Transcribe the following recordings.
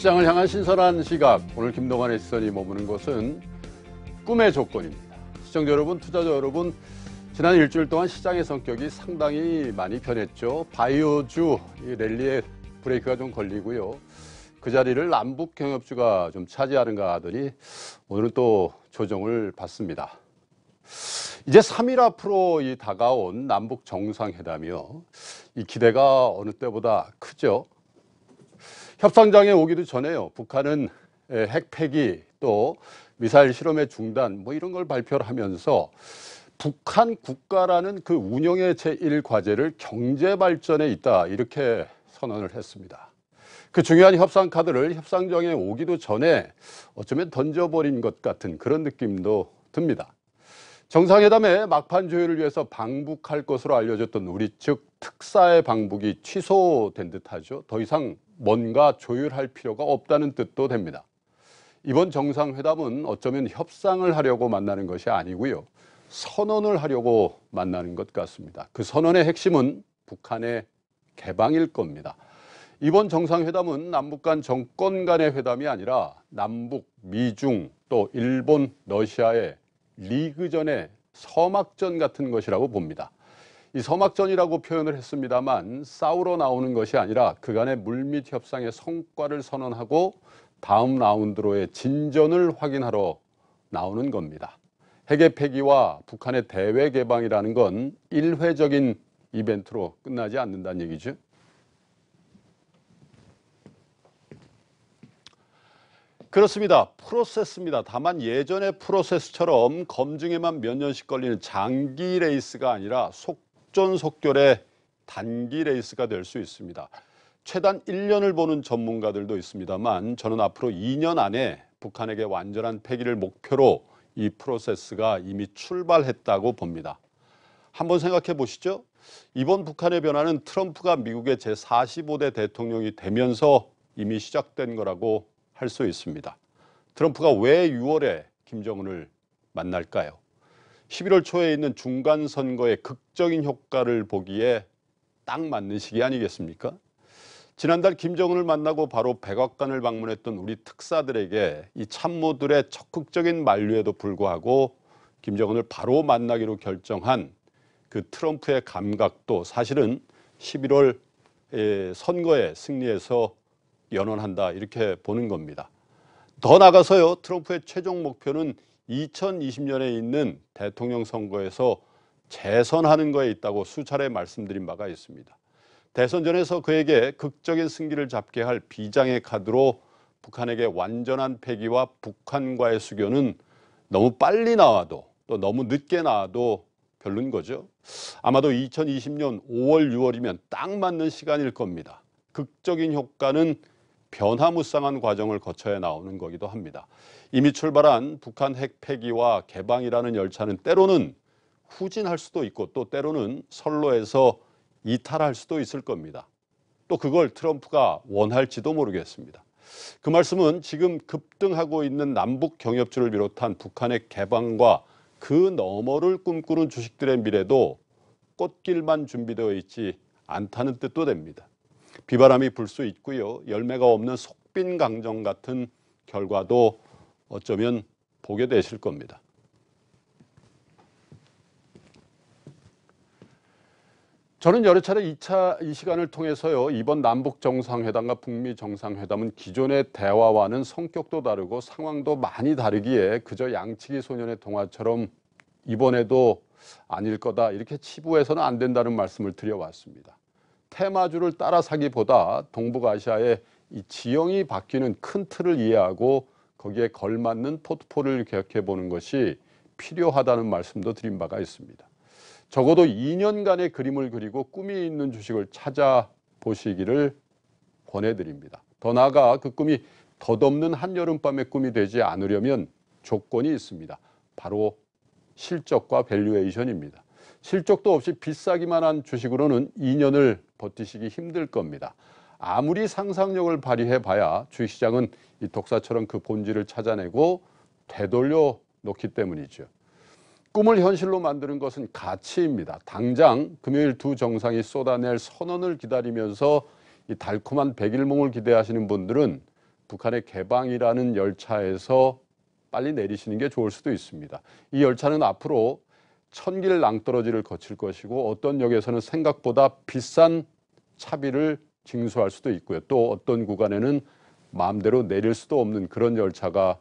시장을 향한 신선한 시각, 오늘 김동환의 시선이 머무는 곳은 꿈의 조건입니다. 시청자 여러분, 투자자 여러분, 지난 일주일 동안 시장의 성격이 상당히 많이 변했죠. 바이오주 랠리에 브레이크가 좀 걸리고요. 그 자리를 남북 경협주가 좀 차지하는가 하더니 오늘은 또 조정을 받습니다. 이제 3일 앞으로 이 다가온 남북 정상회담이요. 이 기대가 어느 때보다 크죠. 협상장에 오기도 전에요. 북한은 핵 폐기 또 미사일 실험의 중단 뭐 이런 걸 발표를 하면서 북한 국가라는 그 운영의 제1과제를 경제발전에 있다 이렇게 선언을 했습니다. 그 중요한 협상 카드를 협상장에 오기도 전에 어쩌면 던져버린 것 같은 그런 느낌도 듭니다. 정상회담의 막판 조율을 위해서 방북할 것으로 알려졌던 우리 측 특사의 방북이 취소된 듯하죠. 더 이상 뭔가 조율할 필요가 없다는 뜻도 됩니다. 이번 정상회담은 어쩌면 협상을 하려고 만나는 것이 아니고요. 선언을 하려고 만나는 것 같습니다. 그 선언의 핵심은 북한의 개방일 겁니다. 이번 정상회담은 남북 간 정권 간의 회담이 아니라 남북, 미중, 또 일본, 러시아의 리그전의 서막전 같은 것이라고 봅니다. 이 서막전이라고 표현을 했습니다만 싸우러 나오는 것이 아니라 그간의 물밑 협상의 성과를 선언하고 다음 라운드로의 진전을 확인하러 나오는 겁니다. 핵의 폐기와 북한의 대외 개방이라는 건 일회적인 이벤트로 끝나지 않는다는 얘기죠. 그렇습니다. 프로세스입니다. 다만 예전의 프로세스처럼 검증에만 몇 년씩 걸리는 장기 레이스가 아니라 속 속전속결의 단기 레이스가 될 수 있습니다. 최단 1년을 보는 전문가들도 있습니다만 저는 앞으로 2년 안에 북한에게 완전한 폐기를 목표로 이 프로세스가 이미 출발했다고 봅니다. 한번 생각해 보시죠. 이번 북한의 변화는 트럼프가 미국의 제45대 대통령이 되면서 이미 시작된 거라고 할 수 있습니다. 트럼프가 왜 6월에 김정은을 만날까요? 11월 초에 있는 중간 선거의 극적인 효과를 보기에 딱 맞는 시기 아니겠습니까? 지난달 김정은을 만나고 바로 백악관을 방문했던 우리 특사들에게 이 참모들의 적극적인 만류에도 불구하고 김정은을 바로 만나기로 결정한 그 트럼프의 감각도 사실은 11월 선거에승리해서 연원한다 이렇게 보는 겁니다. 더 나가서요 트럼프의 최종 목표는 2020년에 있는 대통령 선거에서 재선하는 거에 있다고 수차례 말씀드린 바가 있습니다. 대선 전에서 그에게 극적인 승기를 잡게 할 비장의 카드로 북한에게 완전한 폐기와 북한과의 수교는 너무 빨리 나와도 또 너무 늦게 나와도 별론 거죠. 아마도 2020년 5월 6월이면 딱 맞는 시간일 겁니다. 극적인 효과는 변화무쌍한 과정을 거쳐야 나오는 거기도 합니다. 이미 출발한 북한 핵 폐기와 개방이라는 열차는 때로는 후진할 수도 있고 또 때로는 선로에서 이탈할 수도 있을 겁니다. 또 그걸 트럼프가 원할지도 모르겠습니다. 그 말씀은 지금 급등하고 있는 남북 경협주를 비롯한 북한의 개방과 그 너머를 꿈꾸는 주식들의 미래도 꽃길만 준비되어 있지 않다는 뜻도 됩니다. 비바람이 불 수 있고요. 열매가 없는 속빈 강정 같은 결과도 어쩌면 보게 되실 겁니다. 저는 여러 차례 2차 이 시간을 통해서요. 이번 남북 정상회담과 북미 정상회담은 기존의 대화와는 성격도 다르고 상황도 많이 다르기에 그저 양치기 소년의 동화처럼 이번에도 아닐 거다 이렇게 치부해서는 안 된다는 말씀을 드려왔습니다. 테마주를 따라 사기보다 동북아시아의 이 지형이 바뀌는 큰 틀을 이해하고 거기에 걸맞는 포트폴리오를 계획해 보는 것이 필요하다는 말씀도 드린 바가 있습니다. 적어도 2년간의 그림을 그리고 꿈이 있는 주식을 찾아보시기를 권해드립니다. 더 나아가 그 꿈이 덧없는 한여름밤의 꿈이 되지 않으려면 조건이 있습니다. 바로 실적과 밸류에이션입니다. 실적도 없이 비싸기만 한 주식으로는 2년을 버티시기 힘들 겁니다. 아무리 상상력을 발휘해 봐야 주식시장은 이 독사처럼 그 본질을 찾아내고 되돌려 놓기 때문이죠. 꿈을 현실로 만드는 것은 가치입니다. 당장 금요일 두 정상이 쏟아낼 선언을 기다리면서 이 달콤한 백일몽을 기대하시는 분들은 북한의 개방이라는 열차에서 빨리 내리시는 게 좋을 수도 있습니다. 이 열차는 앞으로 천길 낭떠러지를 거칠 것이고 어떤 역에서는 생각보다 비싼 차비를 징수할 수도 있고요. 또 어떤 구간에는 마음대로 내릴 수도 없는 그런 열차가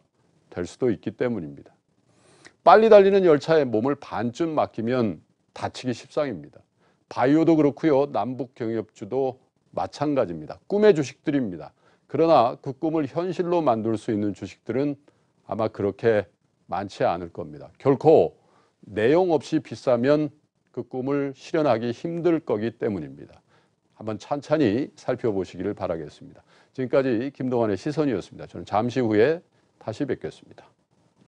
될 수도 있기 때문입니다. 빨리 달리는 열차에 몸을 반쯤 맡기면 다치기 십상입니다. 바이오도 그렇고요. 남북 경협주도 마찬가지입니다. 꿈의 주식들입니다. 그러나 그 꿈을 현실로 만들 수 있는 주식들은 아마 그렇게 많지 않을 겁니다. 결코 내용 없이 비싸면 그 꿈을 실현하기 힘들 거기 때문입니다. 한번 찬찬히 살펴보시기를 바라겠습니다. 지금까지 김동환의 시선이었습니다. 저는 잠시 후에 다시 뵙겠습니다.